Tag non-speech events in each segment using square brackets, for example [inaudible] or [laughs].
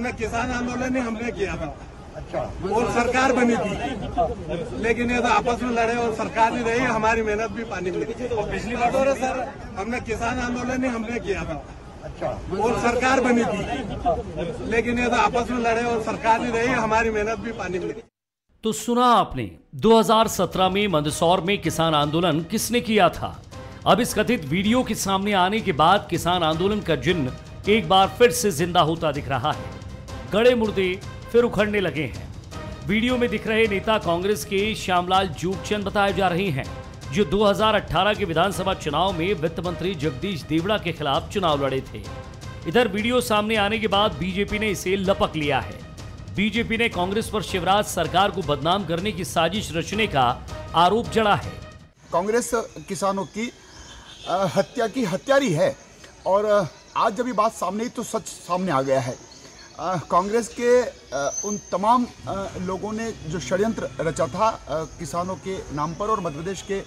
हमने किसान आंदोलन ही हमने किया था अच्छा और सरकार बनी थी लेकिन ये तो आपस में लड़े और सरकार नहीं रही हमारी मेहनत भी पानी में पिछली बार सर हमने किसान आंदोलन ही हमने किया था अच्छा और सरकार बनी थी लेकिन ये तो आपस में लड़े और सरकार नहीं रही हमारी मेहनत भी पानी में तो सुना आपने 2017 में मंदसौर में किसान आंदोलन किसने किया था अब इस कथित वीडियो के सामने आने के बाद किसान आंदोलन का जिन्न एक बार फिर से जिंदा होता दिख रहा है गड़े मुर्दे फिर उखड़ने लगे हैं वीडियो में दिख रहे नेता कांग्रेस के श्यामलाल जोगचंद बताए जा रहे हैं जो 2018 के विधानसभा चुनाव में वित्त मंत्री जगदीश देवड़ा के खिलाफ चुनाव लड़े थे इधर वीडियो सामने आने के बाद बीजेपी ने इसे लपक लिया है बीजेपी ने कांग्रेस पर शिवराज सरकार को बदनाम करने की साजिश रचने का आरोप जड़ा है कांग्रेस किसानों की हत्या की हत्यारी है और आज जब ये बात सामने तो सच सामने आ गया है कांग्रेस के आ, उन तमाम आ, लोगों ने जो षड्यंत्र रचा था आ, किसानों के नाम पर और मध्य प्रदेश के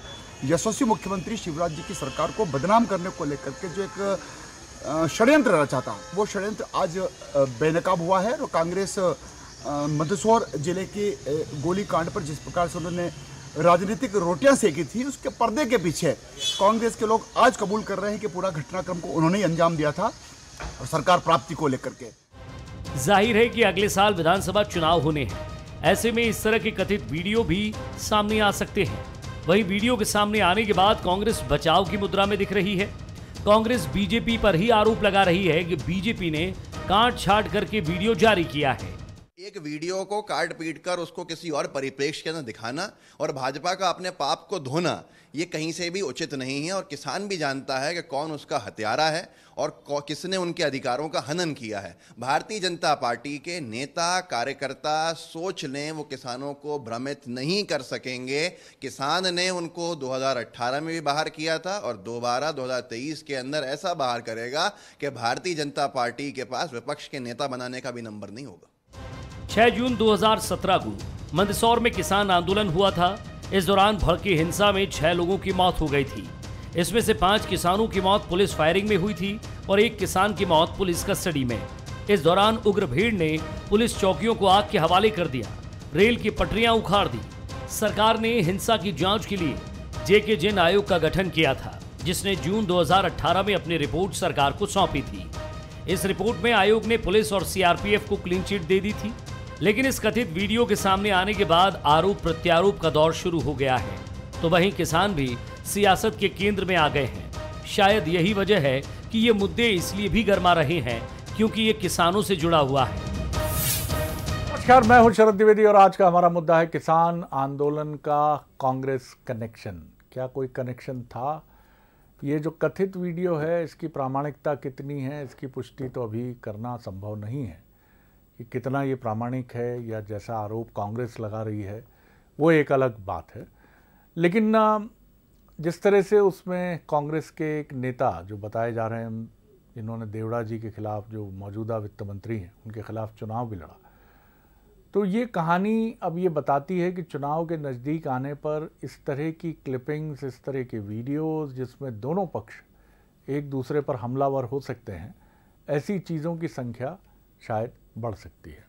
यशस्वी मुख्यमंत्री शिवराज जी की सरकार को बदनाम करने को लेकर के जो एक षड्यंत्र रचा था वो षड्यंत्र आज बेनकाब हुआ है और कांग्रेस मंदसौर जिले के गोली कांड पर जिस प्रकार से उन्होंने राजनीतिक रोटियां सेकी थी उसके पर्दे के पीछे कांग्रेस के लोग आज कबूल कर रहे हैं कि पूरा घटनाक्रम को उन्होंने ही अंजाम दिया था और सरकार प्राप्ति को लेकर के जाहिर है कि अगले साल विधानसभा चुनाव होने हैं ऐसे में इस तरह के कथित वीडियो भी सामने आ सकते हैं वही वीडियो के सामने आने के बाद कांग्रेस बचाव की मुद्रा में दिख रही है कांग्रेस बीजेपी पर ही आरोप लगा रही है कि बीजेपी ने कांट छाट करके वीडियो जारी किया है एक वीडियो को काट पीट कर उसको किसी और परिप्रेक्ष्य के अंदर दिखाना और भाजपा का अपने पाप को धोना ये कहीं से भी उचित नहीं है और किसान भी जानता है कि कौन उसका हत्यारा है और किसने उनके अधिकारों का हनन किया है भारतीय जनता पार्टी के नेता कार्यकर्ता सोच लें वो किसानों को भ्रमित नहीं कर सकेंगे किसान ने उनको 2018 में भी बाहर किया था और दोबारा 2023 के अंदर ऐसा बाहर करेगा कि भारतीय जनता पार्टी के पास विपक्ष के नेता बनाने का भी नंबर नहीं होगा 6 जून 2017 को मंदसौर में किसान आंदोलन हुआ था इस दौरान भड़की हिंसा में छह लोगों की मौत हो गई थी इसमें से पांच किसानों की मौत पुलिस फायरिंग में हुई थी और एक किसान की मौत पुलिस कस्टडी में इस दौरान उग्र भीड़ ने पुलिस चौकियों को आग के हवाले कर दिया रेल की पटरियां उखाड़ दी सरकार ने हिंसा की जांच के लिए जेके जिन आयोग का गठन किया था जिसने जून 2018 में अपनी रिपोर्ट सरकार को सौंपी थी इस रिपोर्ट में आयोग ने पुलिस और सीआरपीएफ को क्लीन चिट दे दी थी लेकिन इस कथित वीडियो के सामने आने के बाद आरोप प्रत्यारोप का दौर शुरू हो गया है तो वहीं किसान भी सियासत के केंद्र में आ गए हैं शायद यही वजह है कि ये मुद्दे इसलिए भी गर्मा रहे हैं क्योंकि ये किसानों से जुड़ा हुआ है नमस्कार मैं हूं शरद द्विवेदी और आज का हमारा मुद्दा है किसान आंदोलन का कांग्रेस कनेक्शन क्या कोई कनेक्शन था ये जो कथित वीडियो है इसकी प्रामाणिकता कितनी है इसकी पुष्टि तो अभी करना संभव नहीं है कि कितना ये प्रामाणिक है या जैसा आरोप कांग्रेस लगा रही है वो एक अलग बात है लेकिन जिस तरह से उसमें कांग्रेस के एक नेता जो बताए जा रहे हैं इन्होंने देवड़ा जी के खिलाफ जो मौजूदा वित्त मंत्री हैं उनके खिलाफ चुनाव भी लड़ा तो ये कहानी अब ये बताती है कि चुनाव के नज़दीक आने पर इस तरह की क्लिपिंग्स इस तरह के वीडियोस जिसमें दोनों पक्ष एक दूसरे पर हमलावर हो सकते हैं ऐसी चीज़ों की संख्या शायद बढ़ सकती है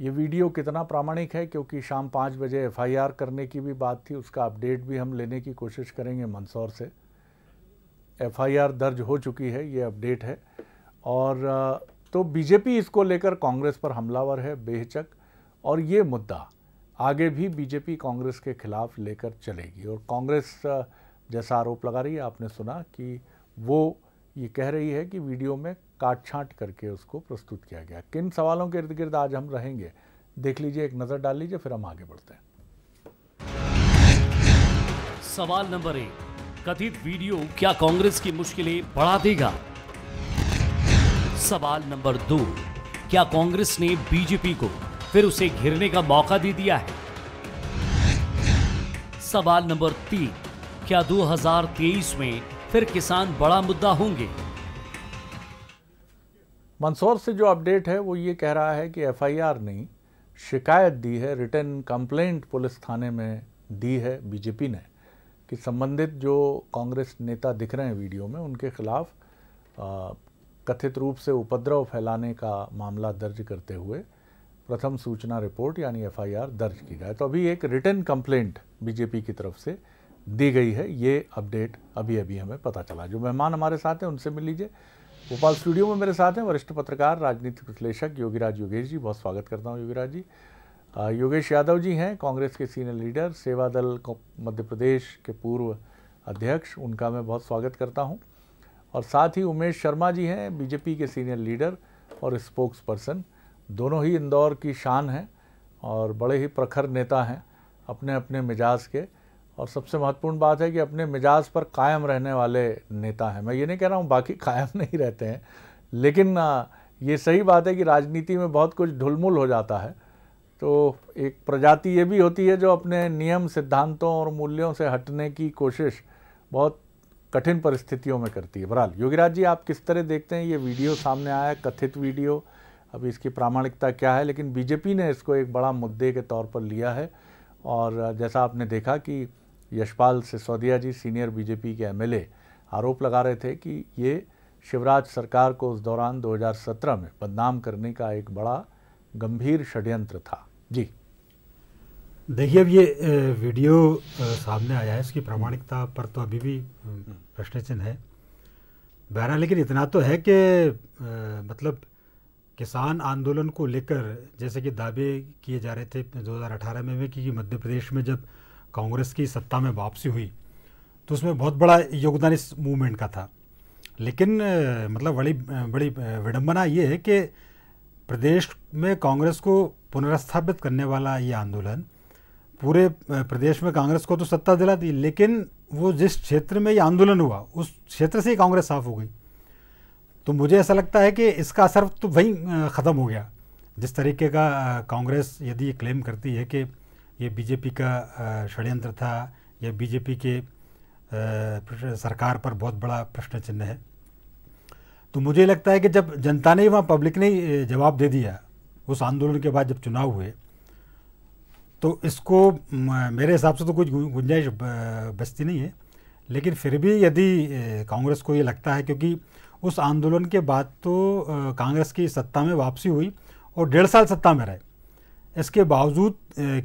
ये वीडियो कितना प्रामाणिक है क्योंकि शाम पाँच बजे एफआईआर करने की भी बात थी उसका अपडेट भी हम लेने की कोशिश करेंगे मंदसौर से एफआईआर दर्ज हो चुकी है ये अपडेट है और तो बीजेपी इसको लेकर कांग्रेस पर हमलावर है बेहचक और ये मुद्दा आगे भी बीजेपी कांग्रेस के खिलाफ लेकर चलेगी और कांग्रेस जैसा आरोप लगा रही है आपने सुना कि वो ये कह रही है कि वीडियो में काट छाँट करके उसको प्रस्तुत किया गया किन सवालों के इर्द गिर्द आज हम रहेंगे देख लीजिए एक नज़र डाल लीजिए फिर हम आगे बढ़ते हैं सवाल नंबर एक कथित वीडियो क्या कांग्रेस की मुश्किलें बढ़ा देगा सवाल नंबर दो क्या कांग्रेस ने बीजेपी को फिर उसे घिरने का मौका दे दिया है सवाल नंबर तीन क्या 2023 में फिर किसान बड़ा मुद्दा होंगे मंदसौर से जो अपडेट है वो ये कह रहा है कि एफआईआर नहीं शिकायत दी है रिटर्न कंप्लेंट पुलिस थाने में दी है बीजेपी ने कि संबंधित जो कांग्रेस नेता दिख रहे हैं वीडियो में उनके खिलाफ कथित रूप से उपद्रव फैलाने का मामला दर्ज करते हुए प्रथम सूचना रिपोर्ट यानी एफआईआर दर्ज की जाए तो अभी एक रिटर्न कंप्लेंट बीजेपी की तरफ से दी गई है ये अपडेट अभी अभी हमें पता चला जो मेहमान हमारे साथ हैं उनसे मिल लीजिए भोपाल स्टूडियो में मेरे साथ हैं वरिष्ठ पत्रकार राजनीतिक विश्लेषक योगीराज योगेश जी बहुत स्वागत करता हूं योगीराज जी योगेश यादव जी हैं कांग्रेस के सीनियर लीडर सेवा दल मध्य प्रदेश के पूर्व अध्यक्ष उनका मैं बहुत स्वागत करता हूं और साथ ही उमेश शर्मा जी हैं बीजेपी के सीनियर लीडर और स्पोक्स पर्सन दोनों ही इंदौर की शान हैं और बड़े ही प्रखर नेता हैं अपने अपने मिजाज के और सबसे महत्वपूर्ण बात है कि अपने मिजाज पर कायम रहने वाले नेता हैं मैं ये नहीं कह रहा हूँ बाकी कायम [laughs] नहीं रहते हैं लेकिन ये सही बात है कि राजनीति में बहुत कुछ ढुलमुल हो जाता है तो एक प्रजाति ये भी होती है जो अपने नियम सिद्धांतों और मूल्यों से हटने की कोशिश बहुत कठिन परिस्थितियों में करती है बहरहाल योगीराज जी आप किस तरह देखते हैं ये वीडियो सामने आया कथित वीडियो अब इसकी प्रामाणिकता क्या है लेकिन बीजेपी ने इसको एक बड़ा मुद्दे के तौर पर लिया है और जैसा आपने देखा कि यशपाल सिसोदिया जी सीनियर बीजेपी के एमएलए आरोप लगा रहे थे कि ये शिवराज सरकार को उस दौरान 2017 में बदनाम करने का एक बड़ा गंभीर षड्यंत्र था जी देखिए अब ये वीडियो सामने आया है इसकी प्रामाणिकता पर तो अभी भी हम्म। प्रश्न चिन्ह है बहरा लेकिन इतना तो है कि मतलब किसान आंदोलन को लेकर जैसे कि दावे किए जा रहे थे 2018 में भी कि मध्य प्रदेश में जब कांग्रेस की सत्ता में वापसी हुई तो उसमें बहुत बड़ा योगदान इस मूवमेंट का था लेकिन मतलब बड़ी बड़ी विडम्बना ये है कि प्रदेश में कांग्रेस को पुनर्स्थापित करने वाला ये आंदोलन पूरे प्रदेश में कांग्रेस को तो सत्ता दिला दी लेकिन वो जिस क्षेत्र में ये आंदोलन हुआ उस क्षेत्र से ही कांग्रेस साफ हो गई तो मुझे ऐसा लगता है कि इसका असर तो वहीं ख़त्म हो गया जिस तरीके का कांग्रेस यदि क्लेम करती है कि ये बीजेपी का षड्यंत्र था या बीजेपी के सरकार पर बहुत बड़ा प्रश्न चिन्ह है तो मुझे लगता है कि जब जनता ने वहाँ पब्लिक ने जवाब दे दिया उस आंदोलन के बाद जब चुनाव हुए तो इसको मेरे हिसाब से तो कुछ गुंजाइश बचती नहीं है लेकिन फिर भी यदि कांग्रेस को ये लगता है क्योंकि उस आंदोलन के बाद तो कांग्रेस की सत्ता में वापसी हुई और डेढ़ साल सत्ता में रहे इसके बावजूद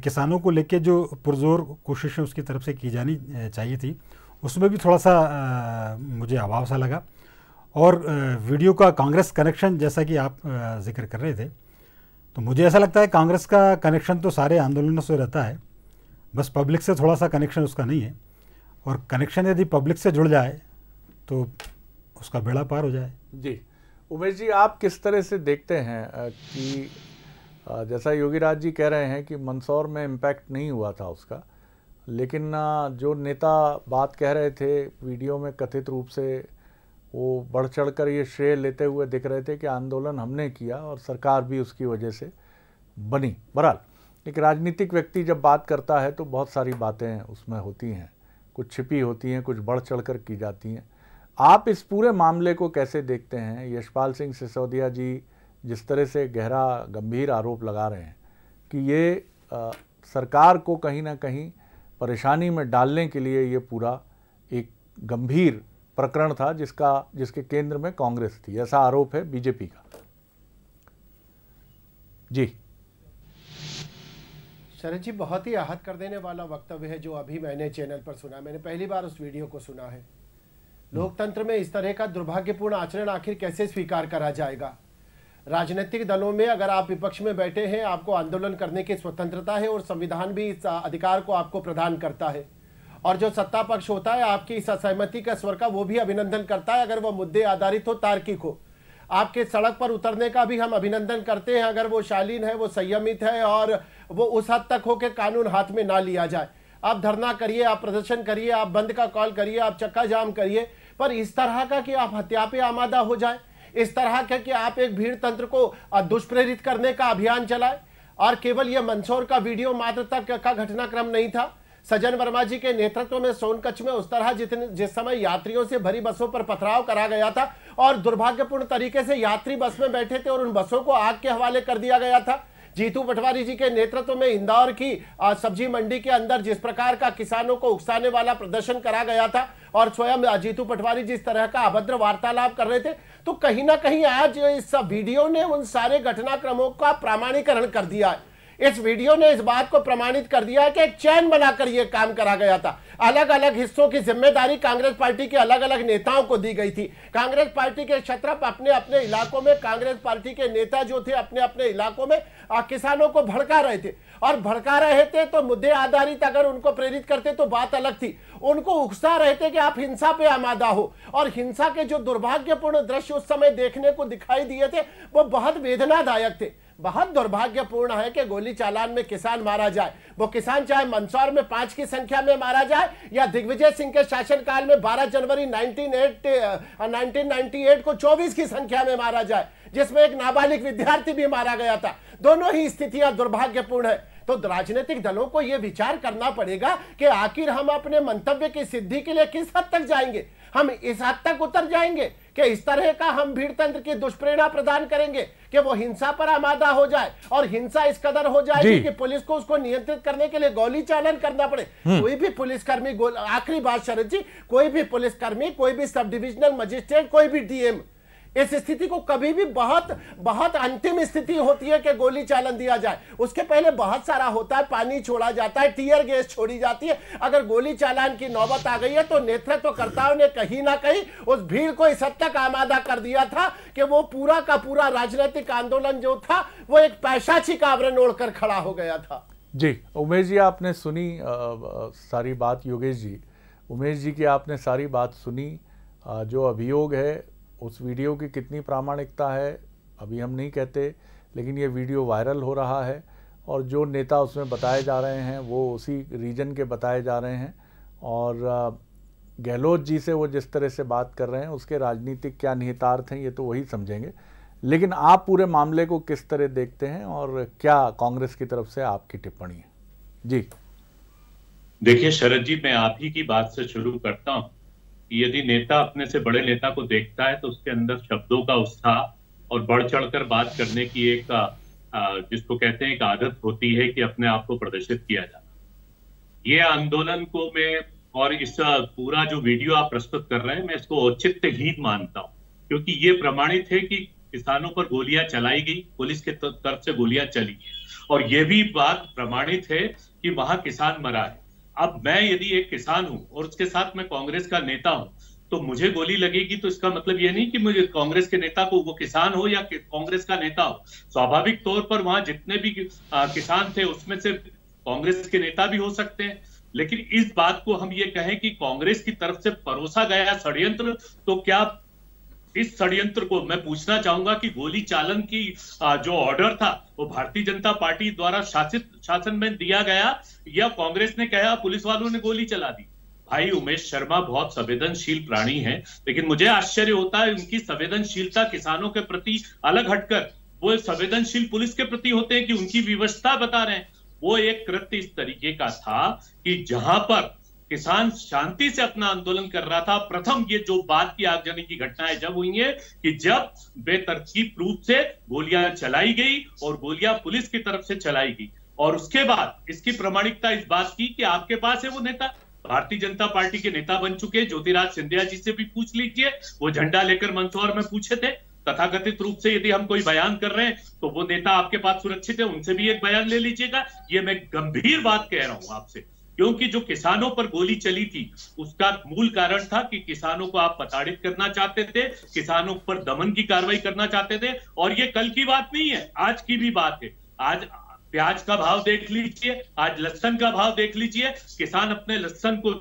किसानों को लेकर जो पुरजोर कोशिशें उसकी तरफ से की जानी चाहिए थी उसमें भी थोड़ा सा मुझे अभाव सा लगा और वीडियो का कांग्रेस कनेक्शन जैसा कि आप जिक्र कर रहे थे तो मुझे ऐसा लगता है कांग्रेस का कनेक्शन तो सारे आंदोलनों से रहता है बस पब्लिक से थोड़ा सा कनेक्शन उसका नहीं है और कनेक्शन यदि पब्लिक से जुड़ जाए तो उसका बेड़ा पार हो जाए जी उमेश जी आप किस तरह से देखते हैं कि जैसा योगी राज जी कह रहे हैं कि मंदसौर में इम्पैक्ट नहीं हुआ था उसका लेकिन जो नेता बात कह रहे थे वीडियो में कथित रूप से वो बढ़ चढ़ कर ये श्रेय लेते हुए दिख रहे थे कि आंदोलन हमने किया और सरकार भी उसकी वजह से बनी बहरहाल एक राजनीतिक व्यक्ति जब बात करता है तो बहुत सारी बातें उसमें होती हैं कुछ छिपी होती हैं कुछ बढ़ चढ़ कर की जाती हैं आप इस पूरे मामले को कैसे देखते हैं यशपाल सिंह सिसोदिया जी जिस तरह से गहरा गंभीर आरोप लगा रहे हैं कि ये आ, सरकार को कहीं ना कहीं परेशानी में डालने के लिए ये पूरा एक गंभीर प्रकरण था जिसका जिसके केंद्र में कांग्रेस थी ऐसा आरोप है बीजेपी का जी शरद जी बहुत ही आहत कर देने वाला वक्तव्य है जो अभी मैंने चैनल पर सुना मैंने पहली बार उस वीडियो को सुना है लोकतंत्र में इस तरह का दुर्भाग्यपूर्ण आचरण आखिर कैसे स्वीकार करा जाएगा राजनीतिक दलों में अगर आप विपक्ष में बैठे हैं आपको आंदोलन करने की स्वतंत्रता है और संविधान भी इस अधिकार को आपको प्रदान करता है और जो सत्ता पक्ष होता है आपकी इस असहमति का स्वर का वो भी अभिनंदन करता है अगर वह मुद्दे आधारित हो तार्किक हो आपके सड़क पर उतरने का भी हम अभिनंदन करते हैं अगर वो शालीन है वो संयमित है और वो उस हद तक हो के कानून हाथ में ना लिया जाए आप धरना करिए आप प्रदर्शन करिए आप बंद का कॉल करिए आप चक्का जाम करिए पर इस तरह का कि आप हत्या पे आमादा हो जाए इस तरह के कि आप एक भीड़ तंत्र को दुष्प्रेरित करने का अभियान चलाए और केवल यह मंदसौर का वीडियो मात्र तक का घटनाक्रम नहीं था सज्जन वर्मा जी के नेतृत्व में सोनकच्छ में उस तरह जितने जिस समय यात्रियों से भरी बसों पर पथराव करा गया था और दुर्भाग्यपूर्ण तरीके से यात्री बस में बैठे थे और उन बसों को आग के हवाले कर दिया गया था जीतू पटवारी जी के नेतृत्व में इंदौर की सब्जी मंडी के अंदर जिस प्रकार का किसानों को उकसाने वाला प्रदर्शन करा गया था और स्वयं जीतू पटवारी जिस तरह का अभद्र वार्तालाप कर रहे थे तो कहीं ना कहीं आज इस वीडियो ने उन सारे घटनाक्रमों का प्रमाणीकरण कर दिया है इस वीडियो ने इस बात को प्रमाणित कर दिया है कि एक चैन बनाकर यह काम करा गया था अलग अलग हिस्सों की जिम्मेदारी कांग्रेस पार्टी के अलग अलग नेताओं को दी गई थी कांग्रेस पार्टी के छत्रप अपने अपने इलाकों में कांग्रेस पार्टी के नेता जो थे अपने अपने इलाकों में किसानों को भड़का रहे थे और भड़का रहे थे तो मुद्दे आधारित अगर उनको प्रेरित करते तो बात अलग थी उनको उकसा रहे थे कि आप हिंसा पे आमादा हो और हिंसा के जो दुर्भाग्यपूर्ण दृश्य उस समय देखने को दिखाई दिए थे वो बहुत वेदनादायक थे बहुत दुर्भाग्यपूर्ण है कि गोली चालान में किसान मारा जाए वो किसान चाहे मंदसौर में पांच की संख्या में मारा जाए या दिग्विजय सिंह के शासनकाल में 12 जनवरी 1998 को 24 की संख्या में मारा जाए जिसमें एक नाबालिग विद्यार्थी भी मारा गया था दोनों ही स्थितियां दुर्भाग्यपूर्ण है तो राजनीतिक दलों को यह विचार करना पड़ेगा कि आखिर हम अपने मंतव्य की सिद्धि के लिए किस हद तक जाएंगे हम इस हद तक उतर जाएंगे कि इस तरह का हम भीड़ तंत्र की दुष्प्रेरणा प्रदान करेंगे कि वो हिंसा पर आमादा हो जाए और हिंसा इस कदर हो जाएगी कि पुलिस को उसको नियंत्रित करने के लिए गोली चालन करना पड़े हम्म। कोई भी पुलिसकर्मी आखिरी बात शरद जी कोई भी पुलिसकर्मी कोई भी सब डिविजनल मजिस्ट्रेट कोई भी डीएम इस स्थिति को कभी भी बहुत बहुत अंतिम स्थिति होती है कि गोली चालन दिया जाए उसके पहले बहुत सारा होता है पानी छोड़ा जाता है टीयर गैस छोड़ी जाती है अगर गोली चालान की नौबत आ गई है तो नेतृत्वकर्ताओं ने कहीं ना कहीं उस भीड़ को इस हद तक आमादा कर दिया था कि वो पूरा का पूरा राजनीतिक आंदोलन जो था वो एक पैशाची का आवरण ओढ़कर खड़ा हो गया था जी उमेश जी आपने सुनी आ, सारी बात योगेश जी उमेश जी की आपने सारी बात सुनी आ, जो अभियोग है उस वीडियो की कितनी प्रामाणिकता है अभी हम नहीं कहते लेकिन ये वीडियो वायरल हो रहा है और जो नेता उसमें बताए जा रहे हैं वो उसी रीजन के बताए जा रहे हैं और गहलोत जी से वो जिस तरह से बात कर रहे हैं उसके राजनीतिक क्या निहितार्थ हैं ये तो वही समझेंगे लेकिन आप पूरे मामले को किस तरह देखते हैं और क्या कांग्रेस की तरफ से आपकी टिप्पणी है जी देखिए शरद जी मैं आप ही की बात से शुरू करता हूँ यदि नेता अपने से बड़े नेता को देखता है तो उसके अंदर शब्दों का उत्साह और बढ़ चढ़कर बात करने की एक जिसको कहते हैं एक आदत होती है कि अपने आप को प्रदर्शित किया जाना ये आंदोलन को मैं और इस पूरा जो वीडियो आप प्रस्तुत कर रहे हैं मैं इसको औचित्य ही मानता हूँ क्योंकि ये प्रमाणित है कि किसानों पर गोलियां चलाई गई पुलिस के तरफ से गोलियां चली और ये भी बात प्रमाणित है कि वहां किसान मरा है अब मैं यदि एक किसान हूं और उसके साथ मैं कांग्रेस का नेता हूं तो मुझे गोली लगेगी तो इसका मतलब ये नहीं कि मुझे कांग्रेस के नेता को वो किसान हो या कांग्रेस का नेता हो स्वाभाविक तौर पर वहां जितने भी किसान थे उसमें से कांग्रेस के नेता भी हो सकते हैं लेकिन इस बात को हम ये कहें कि कांग्रेस की तरफ से परोसा गया षड्यंत्र तो क्या इस षड्यंत्र को मैं पूछना चाहूंगा कि गोली चालन की जो ऑर्डर था वो भारतीय जनता पार्टी द्वारा शासित शासन में दिया गया या कांग्रेस ने कहा पुलिस वालों ने गोली चला दी भाई उमेश शर्मा बहुत संवेदनशील प्राणी हैं लेकिन मुझे आश्चर्य होता है उनकी संवेदनशीलता किसानों के प्रति अलग हटकर वो संवेदनशील पुलिस के प्रति होते हैं कि उनकी व्यवस्था बता रहे हैं वो एक कृत्य इस तरीके का था कि जहां पर किसान शांति से अपना आंदोलन कर रहा था प्रथम ये जो बात की आगजनी की घटनाएं जब हुई है कि जब बेतरतीब रूप से गोलियां चलाई गई और गोलियां पुलिस की तरफ से चलाई गई और उसके बाद इसकी प्रमाणिकता इस बात की कि आपके पास है वो नेता भारतीय जनता पार्टी के नेता बन चुके ज्योतिराज सिंधिया जी से भी पूछ लीजिए वो झंडा लेकर मंदसौर में पूछे थे तथाकथित रूप से यदि हम कोई बयान कर रहे हैं तो वो नेता आपके पास सुरक्षित है उनसे भी एक बयान ले लीजिएगा ये मैं गंभीर बात कह रहा हूं आपसे क्योंकि जो किसानों पर गोली चली थी उसका मूल कारण था कि किसानों को आप प्रताड़ित करना चाहते थे किसानों पर दमन की कार्रवाई करना चाहते थे और ये कल की बात नहीं है आज की भी बात है आज प्याज का भाव देख लीजिए आज लहसन का भाव देख लीजिए किसान अपने लहसन को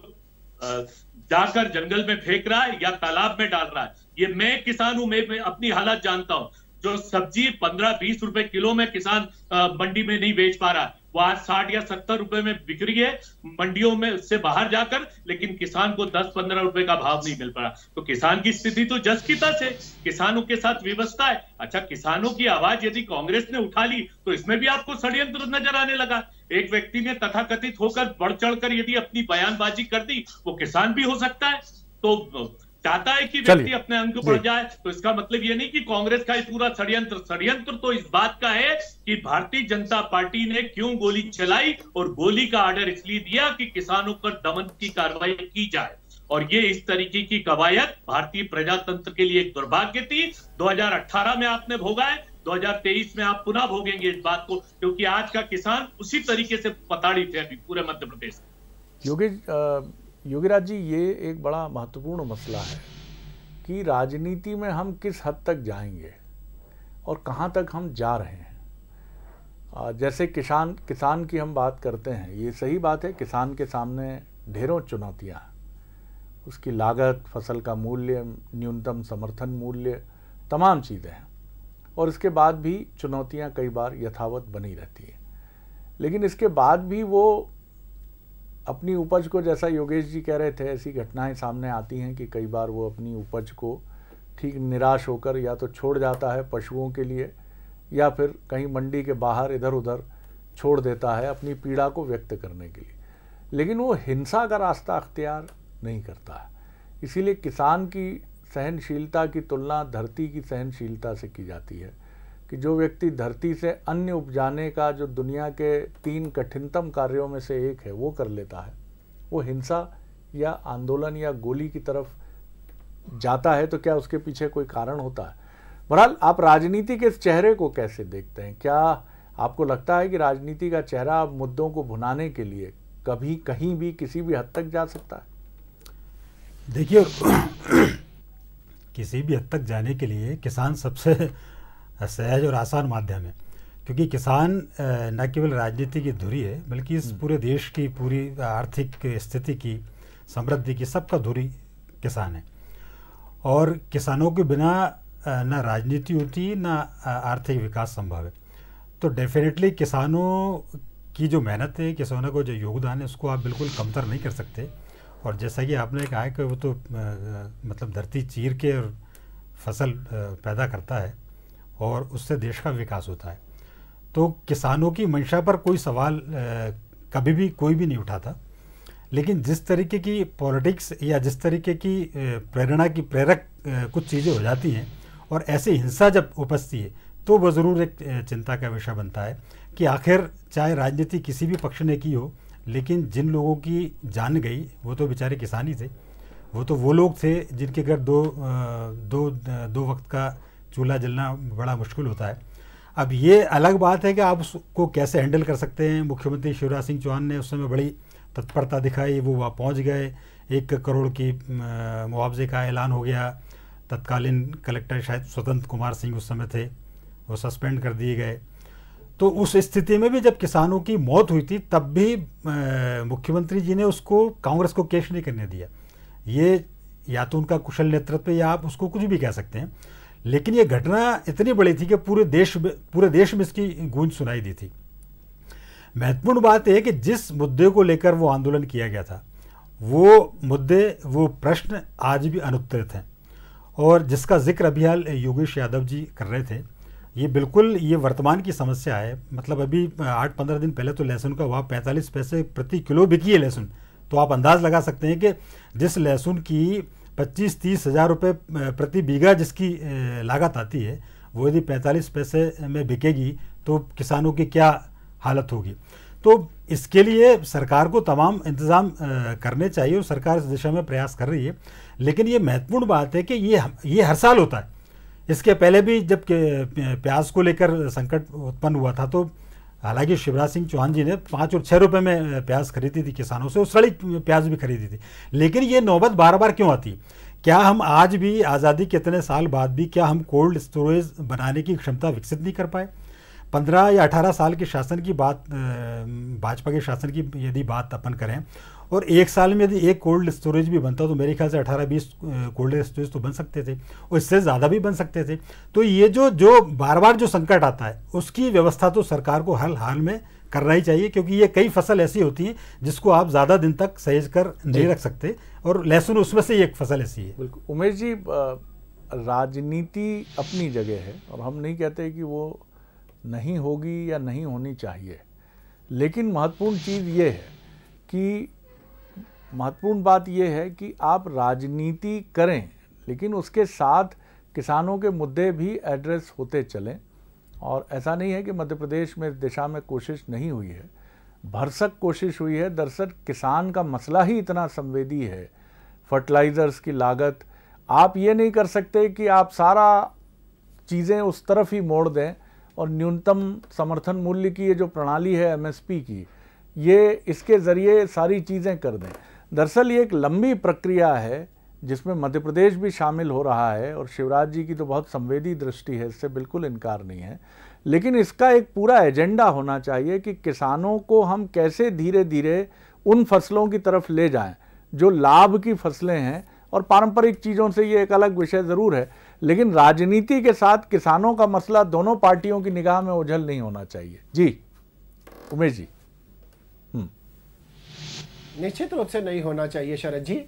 जाकर जंगल में फेंक रहा है या तालाब में डाल रहा है ये मैं किसान हूं मैं, मैं अपनी हालत जानता हूं जो सब्जी पंद्रह बीस रुपए किलो में किसान मंडी में नहीं बेच पा रहा वो आज साठ या सत्तर रुपए में बिक्री है मंडियों में उससे बाहर जाकर लेकिन किसान को दस पंद्रह रुपए का भाव नहीं मिल पा तो किसान की स्थिति तो जस की तस है किसानों के साथ व्यवस्था है अच्छा किसानों की आवाज यदि कांग्रेस ने उठा ली तो इसमें भी आपको षड्यंत्र नजर आने लगा एक व्यक्ति ने तथाकथित होकर बढ़ चढ़कर यदि अपनी बयानबाजी कर दी वो किसान भी हो सकता है तो चाहता है कि व्यक्ति अपने अंक पड़ जाए तो इसका मतलब यह नहीं कि कांग्रेस का ये पूरा षड्यंत्र षड्यंत्र तो इस बात का है कि भारतीय जनता पार्टी ने क्यों गोली चलाई और गोली का आर्डर इसलिए दिया कि किसानों पर दमन की कार्रवाई की जाए और ये इस तरीके की कवायद भारतीय प्रजातंत्र के लिए एक दुर्भाग्य थी 2018 में आपने भोगा है 2023 में आप पुनः भोगेंगे इस बात को क्योंकि आज का किसान उसी तरीके से पताड़ी थे अभी पूरे मध्य प्रदेश योगेश योगीराज जी ये एक बड़ा महत्वपूर्ण मसला है कि राजनीति में हम किस हद तक जाएंगे और कहाँ तक हम जा रहे हैं जैसे किसान किसान की हम बात करते हैं ये सही बात है किसान के सामने ढेरों चुनौतियाँ उसकी लागत फसल का मूल्य न्यूनतम समर्थन मूल्य तमाम चीज़ें हैं और इसके बाद भी चुनौतियाँ कई बार यथावत बनी रहती हैं लेकिन इसके बाद भी वो अपनी उपज को जैसा योगेश जी कह रहे थे ऐसी घटनाएं सामने आती हैं कि कई बार वो अपनी उपज को ठीक निराश होकर या तो छोड़ जाता है पशुओं के लिए या फिर कहीं मंडी के बाहर इधर उधर छोड़ देता है अपनी पीड़ा को व्यक्त करने के लिए लेकिन वो हिंसा का रास्ता अख्तियार नहीं करता है इसीलिए किसान की सहनशीलता की तुलना धरती की सहनशीलता से की जाती है कि जो व्यक्ति धरती से अन्य उपजाने का जो दुनिया के तीन कठिनतम कार्यों में से एक है वो कर लेता है वो हिंसा या आंदोलन या गोली की तरफ जाता है तो क्या उसके पीछे कोई कारण होता है बहरहाल आप राजनीति के इस चेहरे को कैसे देखते हैं क्या आपको लगता है कि राजनीति का चेहरा मुद्दों को भुनाने के लिए कभी कहीं भी किसी भी हद तक जा सकता है देखिए [clears throat] किसी भी हद तक जाने के लिए किसान सबसे सहज और आसान माध्यम है क्योंकि किसान न केवल राजनीति की धुरी है बल्कि इस हम्म। पूरे देश की पूरी आर्थिक स्थिति की समृद्धि की सबका धुरी किसान है और किसानों के बिना न राजनीति होती ना आर्थिक विकास संभव है तो डेफिनेटली किसानों की जो मेहनत है किसानों को जो योगदान है उसको आप बिल्कुल कमतर नहीं कर सकते और जैसा कि आपने कहा कि वो तो मतलब धरती चीर के और फसल पैदा करता है और उससे देश का विकास होता है तो किसानों की मंशा पर कोई सवाल कभी भी कोई भी नहीं उठाता लेकिन जिस तरीके की पॉलिटिक्स या जिस तरीके की प्रेरणा की प्रेरक कुछ चीज़ें हो जाती हैं और ऐसे हिंसा जब उपजती है तो वह ज़रूर एक चिंता का विषय बनता है कि आखिर चाहे राजनीति किसी भी पक्ष ने की हो लेकिन जिन लोगों की जान गई वो तो बेचारे किसान ही थे वो तो वो लोग थे जिनके घर दो दो दो वक्त का चूल्हा जलना बड़ा मुश्किल होता है अब ये अलग बात है कि आप उसको कैसे हैंडल कर सकते हैं मुख्यमंत्री शिवराज सिंह चौहान ने उस समय बड़ी तत्परता दिखाई वो वहाँ पहुँच गए एक करोड़ की मुआवजे का ऐलान हो गया तत्कालीन कलेक्टर शायद स्वतंत्र कुमार सिंह उस समय थे वो सस्पेंड कर दिए गए तो उस स्थिति में भी जब किसानों की मौत हुई थी तब भी मुख्यमंत्री जी ने उसको कांग्रेस को केश नहीं करने दिया ये या तो उनका कुशल नेतृत्व या आप उसको कुछ भी कह सकते हैं लेकिन ये घटना इतनी बड़ी थी कि पूरे देश में पूरे देश में इसकी गूंज सुनाई दी थी महत्वपूर्ण बात यह कि जिस मुद्दे को लेकर वो आंदोलन किया गया था वो मुद्दे वो प्रश्न आज भी अनुत्तरित हैं और जिसका जिक्र अभी हाल योगेश यादव जी कर रहे थे ये बिल्कुल ये वर्तमान की समस्या है मतलब अभी आठ पंद्रह दिन पहले तो लहसुन का भाव पैंतालीस पैसे प्रति किलो बिकी है लहसुन तो आप अंदाज़ लगा सकते हैं कि जिस लहसुन की पच्चीस तीस हज़ार रुपये प्रति बीघा जिसकी लागत आती है वो यदि पैंतालीस पैसे में बिकेगी तो किसानों की क्या हालत होगी तो इसके लिए सरकार को तमाम इंतज़ाम करने चाहिए और सरकार इस दिशा में प्रयास कर रही है लेकिन ये महत्वपूर्ण बात है कि ये ये हर साल होता है इसके पहले भी जब प्याज को लेकर संकट उत्पन्न हुआ था तो हालांकि शिवराज सिंह चौहान जी ने पाँच और छः रुपये में प्याज खरीदी थी किसानों से और सड़ी प्याज भी खरीदी थी लेकिन ये नौबत बार बार क्यों आती क्या हम आज भी आज़ादी के इतने साल बाद भी क्या हम कोल्ड स्टोरेज बनाने की क्षमता विकसित नहीं कर पाए पंद्रह या अठारह साल के शासन की बात भाजपा के शासन की यदि बात अपन करें और एक साल में यदि एक कोल्ड स्टोरेज भी बनता तो मेरे ख्याल से अठारह बीस कोल्ड स्टोरेज तो बन सकते थे और इससे ज़्यादा भी बन सकते थे तो ये जो जो बार बार जो संकट आता है उसकी व्यवस्था तो सरकार को हर हाल में करना ही चाहिए क्योंकि ये कई फसल ऐसी होती हैं जिसको आप ज़्यादा दिन तक सहेज कर नहीं रख सकते और लहसुन उसमें से एक फसल ऐसी है बिल्कुल उमेश जी राजनीति अपनी जगह है और हम नहीं कहते कि वो नहीं होगी या नहीं होनी चाहिए लेकिन महत्वपूर्ण चीज़ ये है कि महत्वपूर्ण बात यह है कि आप राजनीति करें लेकिन उसके साथ किसानों के मुद्दे भी एड्रेस होते चलें और ऐसा नहीं है कि मध्य प्रदेश में इस दिशा में कोशिश नहीं हुई है भरसक कोशिश हुई है दरअसल किसान का मसला ही इतना संवेदी है फर्टिलाइज़र्स की लागत आप ये नहीं कर सकते कि आप सारा चीज़ें उस तरफ ही मोड़ दें और न्यूनतम समर्थन मूल्य की ये जो प्रणाली है एमएसपी की ये इसके ज़रिए सारी चीज़ें कर दें दरअसल ये एक लंबी प्रक्रिया है जिसमें मध्य प्रदेश भी शामिल हो रहा है और शिवराज जी की तो बहुत संवेदी दृष्टि है इससे बिल्कुल इनकार नहीं है लेकिन इसका एक पूरा एजेंडा होना चाहिए कि किसानों को हम कैसे धीरे धीरे उन फसलों की तरफ ले जाएं जो लाभ की फसलें हैं और पारंपरिक चीज़ों से ये एक अलग विषय ज़रूर है लेकिन राजनीति के साथ किसानों का मसला दोनों पार्टियों की निगाह में उझल नहीं होना चाहिए जी उमेश जी निश्चित रूप से नहीं होना चाहिए शरद जी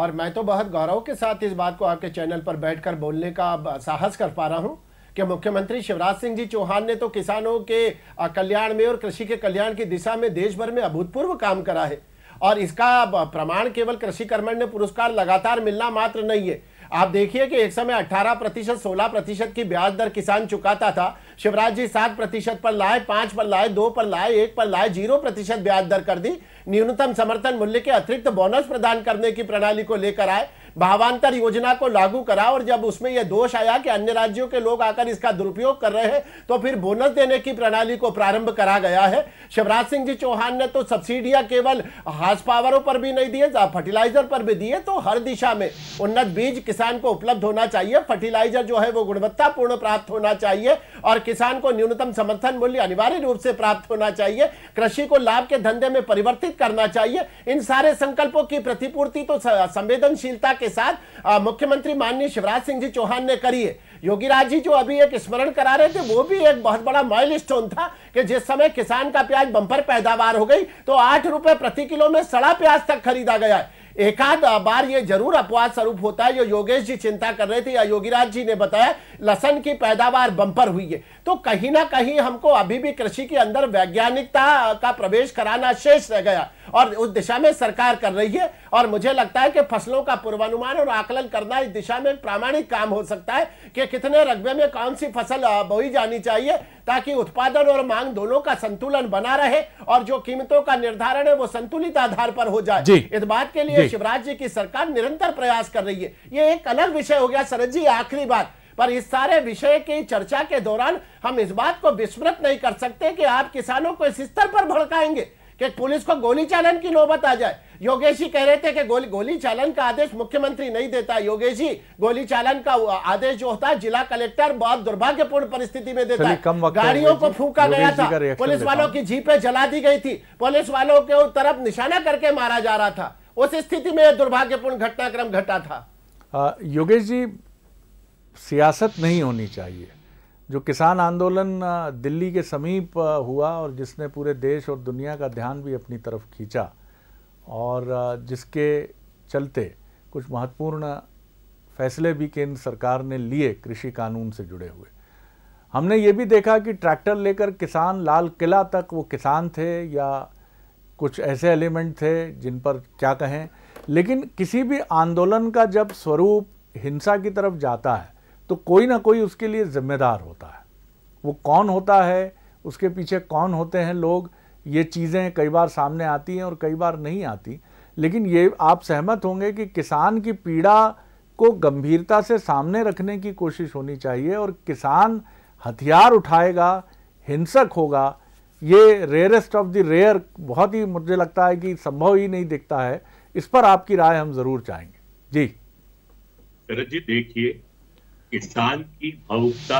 और मैं तो बहुत गौरव के साथ इस बात को आपके चैनल पर बैठकर बोलने का साहस कर पा रहा हूँ कि मुख्यमंत्री शिवराज सिंह जी चौहान ने तो किसानों के कल्याण में और कृषि के कल्याण की दिशा में देश भर में अभूतपूर्व काम करा है और इसका प्रमाण केवल कृषि कर्मण्य पुरस्कार लगातार मिलना मात्र नहीं है आप देखिए कि एक समय 18 प्रतिशत सोलह प्रतिशत की ब्याज दर किसान चुकाता था शिवराज जी सात प्रतिशत पर लाए पांच पर लाए दो पर लाए एक पर लाए जीरो प्रतिशत ब्याज दर कर दी न्यूनतम समर्थन मूल्य के अतिरिक्त बोनस प्रदान करने की प्रणाली को लेकर आए भावांतर योजना को लागू करा और जब उसमें यह दोष आया कि अन्य राज्यों के लोग आकर इसका दुरुपयोग कर रहे हैं तो फिर बोनस देने की प्रणाली को प्रारंभ करा गया है शिवराज सिंह जी चौहान ने तो सब्सिडियां केवल हाउस पावरों पर भी नहीं दिए फर्टिलाइजर पर भी दिए तो हर दिशा में उन्नत बीज किसान को उपलब्ध होना चाहिए फर्टिलाइजर जो है वो गुणवत्तापूर्ण प्राप्त होना चाहिए और किसान को न्यूनतम समर्थन मूल्य अनिवार्य रूप से प्राप्त होना चाहिए कृषि को लाभ के धंधे में परिवर्तित करना चाहिए इन सारे संकल्पों की प्रतिपूर्ति तो संवेदनशीलता के साथ मुख्यमंत्री माननीय शिवराज सिंह जी चौहान ने करी है योगी राज जी जो अभी एक स्मरण करा रहे थे वो भी एक बहुत बड़ा माइल स्टोन था कि जिस समय किसान का प्याज बंपर पैदावार हो गई तो आठ रुपए प्रति किलो में सड़ा प्याज तक खरीदा गया है एकाध बार ये जरूर अपवाद स्वरूप होता है जो योगेश जी चिंता कर रहे थे या योगीराज जी ने बताया लसन की पैदावार बंपर हुई है तो कहीं ना कहीं हमको अभी भी कृषि के अंदर वैज्ञानिकता का प्रवेश कराना शेष रह गया और उस दिशा में सरकार कर रही है और मुझे लगता है कि फसलों का पूर्वानुमान और आकलन करना इस दिशा में प्रामाणिक काम हो सकता है कि कितने रकबे में कौन सी फसल बोई जानी चाहिए ताकि उत्पादन और मांग दोनों का संतुलन बना रहे और जो कीमतों का निर्धारण है वो संतुलित आधार पर हो जाए इस बात के लिए शिवराज जी की सरकार निरंतर प्रयास कर रही है ये एक अलग विषय हो गया सरद जी आखिरी बात पर इस सारे विषय की चर्चा के दौरान हम इस बात को विस्मृत नहीं कर सकते कि आप किसानों को इस स्तर पर भड़काएंगे कि पुलिस को गोली चालन की नौबत आ जाए योगेश जी कह रहे थे कि गोली गोली चालन का आदेश मुख्यमंत्री नहीं देता योगेश जी गोली चालन का आदेश जो होता है जिला कलेक्टर बहुत दुर्भाग्यपूर्ण परिस्थिति में देता है गाड़ियों को फूका गया था पुलिस वालों की जीपे जला दी गई थी पुलिस वालों के तरफ निशाना करके मारा जा रहा था उस स्थिति में दुर्भाग्यपूर्ण घटनाक्रम घटा था योगेश जी सियासत नहीं होनी चाहिए जो किसान आंदोलन दिल्ली के समीप हुआ और जिसने पूरे देश और दुनिया का ध्यान भी अपनी तरफ खींचा और जिसके चलते कुछ महत्वपूर्ण फैसले भी केंद्र सरकार ने लिए कृषि कानून से जुड़े हुए हमने ये भी देखा कि ट्रैक्टर लेकर किसान लाल किला तक वो किसान थे या कुछ ऐसे एलिमेंट थे जिन पर क्या कहें लेकिन किसी भी आंदोलन का जब स्वरूप हिंसा की तरफ जाता है तो कोई ना कोई उसके लिए जिम्मेदार होता है वो कौन होता है उसके पीछे कौन होते हैं लोग ये चीज़ें कई बार सामने आती हैं और कई बार नहीं आती लेकिन ये आप सहमत होंगे कि किसान की पीड़ा को गंभीरता से सामने रखने की कोशिश होनी चाहिए और किसान हथियार उठाएगा हिंसक होगा ये रेयरेस्ट ऑफ द रेयर बहुत ही मुझे लगता है कि संभव ही नहीं दिखता है इस पर आपकी राय हम जरूर चाहेंगे जी शरद जी देखिए किसान की भावुकता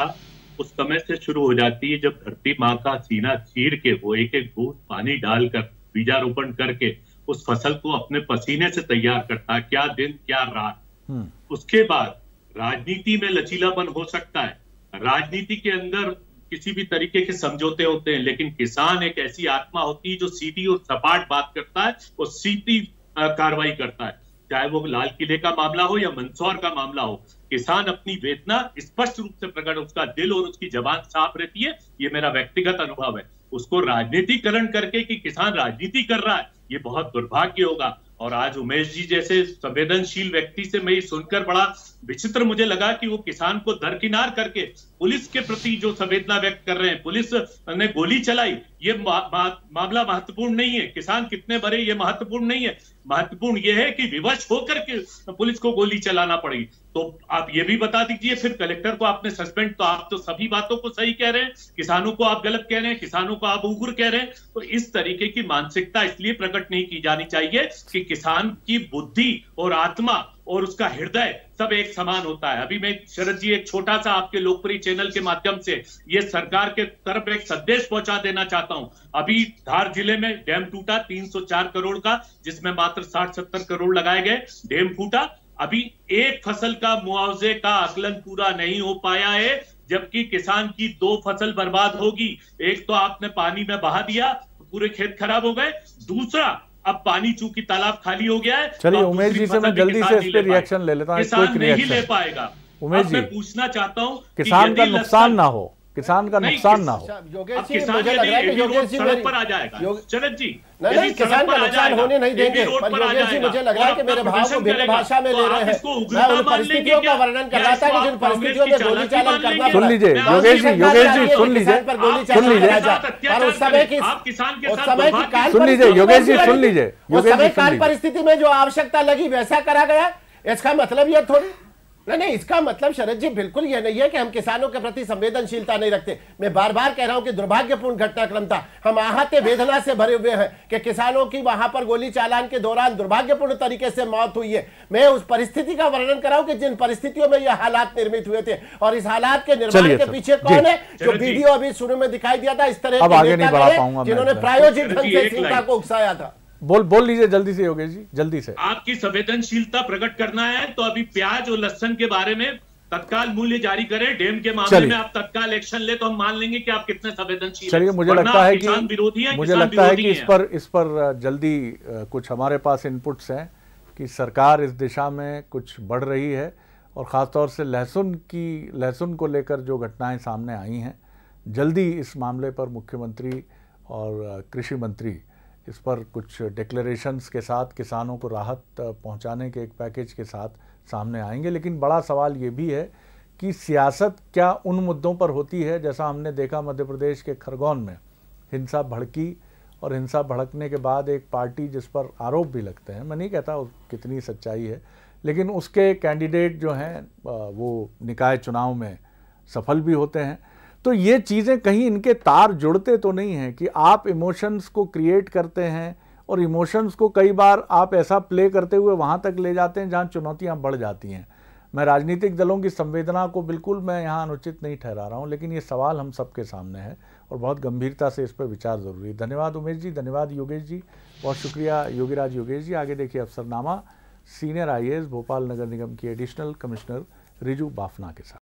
उस समय से शुरू हो जाती है जब धरती माँ का सीना चीर के वो एक एक बूंद पानी डालकर बीजारोपण करके उस फसल को अपने पसीने से तैयार करता है क्या दिन क्या रात हम्म। उसके बाद राजनीति में लचीलापन हो सकता है राजनीति के अंदर किसी भी तरीके के समझौते होते हैं लेकिन किसान एक ऐसी आत्मा होती है जो सीधी और सपाट बात करता है और सीधी कार्रवाई करता है चाहे वो लाल किले का मामला हो या मंदसौर का मामला हो किसान अपनी वेदना स्पष्ट रूप से प्रकट उसका दिल और उसकी जबान साफ रहती है ये मेरा व्यक्तिगत अनुभव है उसको राजनीतिकरण करके कि किसान राजनीति कर रहा है ये बहुत दुर्भाग्य होगा और आज उमेश जी जैसे संवेदनशील व्यक्ति से मैं ये सुनकर बड़ा विचित्र मुझे लगा कि वो किसान को दरकिनार करके पुलिस के प्रति जो संवेदना व्यक्त कर रहे हैं पुलिस ने गोली चलाई ये मा, मा, मामला महत्वपूर्ण नहीं है किसान कितने भरे ये महत्वपूर्ण नहीं है महत्वपूर्ण ये है कि विवश होकर के पुलिस को गोली चलाना पड़ेगी तो आप ये भी बता दीजिए फिर कलेक्टर को आपने सस्पेंड तो आप तो सभी बातों को सही कह रहे हैं किसानों को आप गलत कह रहे हैं किसानों को आप उग्र कह रहे हैं तो इस तरीके की मानसिकता इसलिए प्रकट नहीं की जानी चाहिए कि किसान की बुद्धि और आत्मा और उसका हृदय सब एक समान होता है अभी मैं शरद जी एक छोटा सा आपके लोकप्रिय चैनल के माध्यम से ये सरकार के तरफ एक संदेश पहुंचा देना चाहता हूं अभी धार जिले में डैम टूटा 304 करोड़ का जिसमें मात्र 60-70 करोड़ लगाए गए डैम फूटा अभी एक फसल का मुआवजे का आकलन पूरा नहीं हो पाया है जबकि किसान की दो फसल बर्बाद होगी एक तो आपने पानी में बहा दिया पूरे खेत खराब हो गए दूसरा अब पानी चूंकि तालाब खाली हो गया है तो चलिए उमेश जी से मैं जल्दी से इस पर रिएक्शन ले लेता हूँ किसान नहीं ले पाएगा उमेश जी पूछना चाहता हूँ किसान का नुकसान ना हो किसान का नुकसान ना हो योगेश मुझे योगेश जी तो तो सुन लीजिए योगेश जी योगेश जी सुन लीजिए सुन लीजिए सुन लीजिए योगेश जी सुन लीजिए समय काल परिस्थिति में जो आवश्यकता लगी वैसा करा गया इसका मतलब यह थोड़ी नहीं नहीं इसका मतलब शरद जी बिल्कुल यह नहीं है कि हम किसानों के प्रति संवेदनशीलता नहीं रखते मैं बार बार कह रहा हूं कि दुर्भाग्यपूर्ण घटनाक्रम था हम आहते वेदना से भरे हुए हैं कि किसानों की वहां पर गोली चालान के दौरान दुर्भाग्यपूर्ण तरीके से मौत हुई है मैं उस परिस्थिति का वर्णन कर रहा हूं कि जिन परिस्थितियों में यह हालात निर्मित हुए थे और इस हालात के निर्माण के पीछे कौन है जो वीडियो अभी शुरू में दिखाई दिया था इस तरह के जिन्होंने प्रायोजित ढंग से चिंता को उकसाया था बोल बोल लीजिए जल्दी से योगेश जी जल्दी से आपकी संवेदनशीलता प्रकट करना है तो अभी प्याज और लहसन के बारे में तत्काल मूल्य जारी करें डेम के मामले में आप तत्काल एक्शन ले तो हम मान लेंगे कि आप कितने संवेदनशील चलिए मुझे लगता है कि विरोधी है मुझे लगता है कि इस पर इस पर जल्दी कुछ हमारे पास इनपुट्स हैं कि सरकार इस दिशा में कुछ बढ़ रही है और ख़ासतौर से लहसुन की लहसुन को लेकर जो घटनाएं सामने आई हैं जल्दी इस मामले पर मुख्यमंत्री और कृषि मंत्री इस पर कुछ डिक्लेरेशंस के साथ किसानों को राहत पहुंचाने के एक पैकेज के साथ सामने आएंगे लेकिन बड़ा सवाल ये भी है कि सियासत क्या उन मुद्दों पर होती है जैसा हमने देखा मध्य प्रदेश के खरगोन में हिंसा भड़की और हिंसा भड़कने के बाद एक पार्टी जिस पर आरोप भी लगते हैं मैं नहीं कहता कितनी सच्चाई है लेकिन उसके कैंडिडेट जो हैं वो निकाय चुनाव में सफल भी होते हैं तो ये चीज़ें कहीं इनके तार जुड़ते तो नहीं हैं कि आप इमोशंस को क्रिएट करते हैं और इमोशंस को कई बार आप ऐसा प्ले करते हुए वहाँ तक ले जाते हैं जहाँ चुनौतियाँ बढ़ जाती हैं मैं राजनीतिक दलों की संवेदना को बिल्कुल मैं यहाँ अनुचित नहीं ठहरा रहा हूँ लेकिन ये सवाल हम सबके सामने है और बहुत गंभीरता से इस पर विचार ज़रूरी है धन्यवाद उमेश जी धन्यवाद योगेश जी बहुत शुक्रिया योगीराज योगेश जी आगे देखिए अफसरनामा सीनियर आई भोपाल नगर निगम की एडिशनल कमिश्नर रिजू बाफना के साथ